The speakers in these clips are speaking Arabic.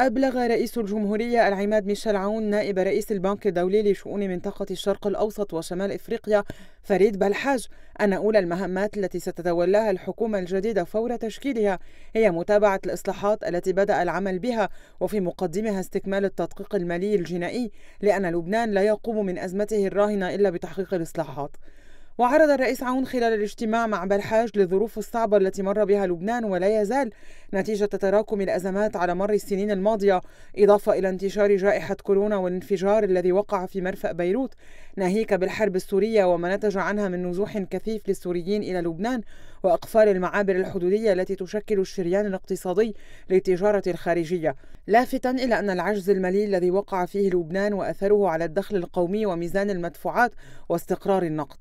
أبلغ رئيس الجمهورية العماد ميشيل عون نائب رئيس البنك الدولي لشؤون منطقة الشرق الأوسط وشمال إفريقيا فريد بلحاج أن أولى المهمات التي ستتولاها الحكومة الجديدة فور تشكيلها هي متابعة الإصلاحات التي بدأ العمل بها وفي مقدمها استكمال التدقيق المالي الجنائي لأن لبنان لا يقوم من أزمته الراهنة إلا بتحقيق الإصلاحات وعرض الرئيس عون خلال الاجتماع مع بلحاج للظروف الصعبة التي مر بها لبنان ولا يزال نتيجة تراكم الأزمات على مر السنين الماضية إضافة إلى انتشار جائحة كورونا والانفجار الذي وقع في مرفأ بيروت ناهيك بالحرب السورية وما نتج عنها من نزوح كثيف للسوريين إلى لبنان وإقفال المعابر الحدودية التي تشكل الشريان الاقتصادي للتجارة الخارجية لافتا إلى أن العجز المالي الذي وقع فيه لبنان وأثره على الدخل القومي وميزان المدفوعات واستقرار النقد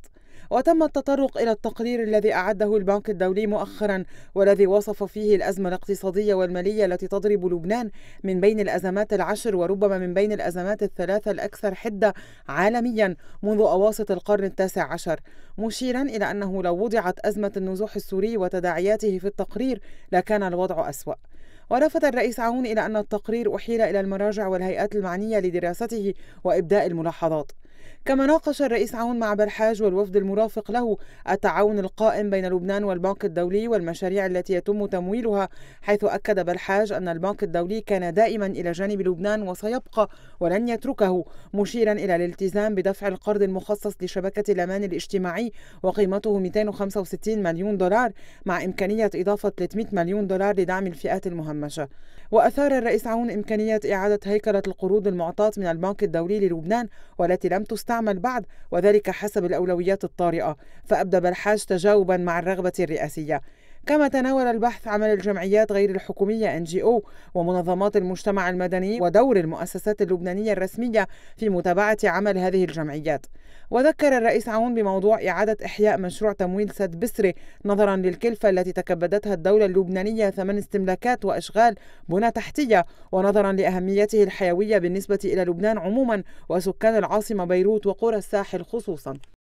وتم التطرق إلى التقرير الذي أعده البنك الدولي مؤخرا والذي وصف فيه الأزمة الاقتصادية والمالية التي تضرب لبنان من بين الأزمات العشر وربما من بين الأزمات الثلاثة الأكثر حدة عالميا منذ أواسط القرن التاسع عشر مشيرا إلى أنه لو وضعت أزمة النزوح السوري وتداعياته في التقرير لكان الوضع أسوأ ولفت الرئيس عون إلى أن التقرير أحيل إلى المراجع والهيئات المعنية لدراسته وإبداء الملاحظات كما ناقش الرئيس عون مع برحاج والوفد المرافق له التعاون القائم بين لبنان والبنك الدولي والمشاريع التي يتم تمويلها حيث أكد برحاج أن البنك الدولي كان دائما إلى جانب لبنان وسيبقى ولن يتركه مشيرا إلى الالتزام بدفع القرض المخصص لشبكة الأمان الاجتماعي وقيمته 265 مليون دولار مع إمكانية إضافة 300 مليون دولار لدعم الفئات المهمشة وأثار الرئيس عون إمكانية إعادة هيكلة القروض المعطاة من البنك الدولي للبنان والتي لم تستعمل بعد وذلك حسب الأولويات الطارئة فأبدى بلحاج تجاوبا مع الرغبة الرئاسية كما تناول البحث عمل الجمعيات غير الحكومية ان جي او ومنظمات المجتمع المدني ودور المؤسسات اللبنانية الرسمية في متابعة عمل هذه الجمعيات وذكر الرئيس عون بموضوع إعادة إحياء مشروع تمويل سد بسري نظرا للكلفة التي تكبدتها الدولة اللبنانية ثمن استملاكات وأشغال بنى تحتية ونظرا لأهميته الحيوية بالنسبة إلى لبنان عموما وسكان العاصمة بيروت وقرى الساحل خصوصا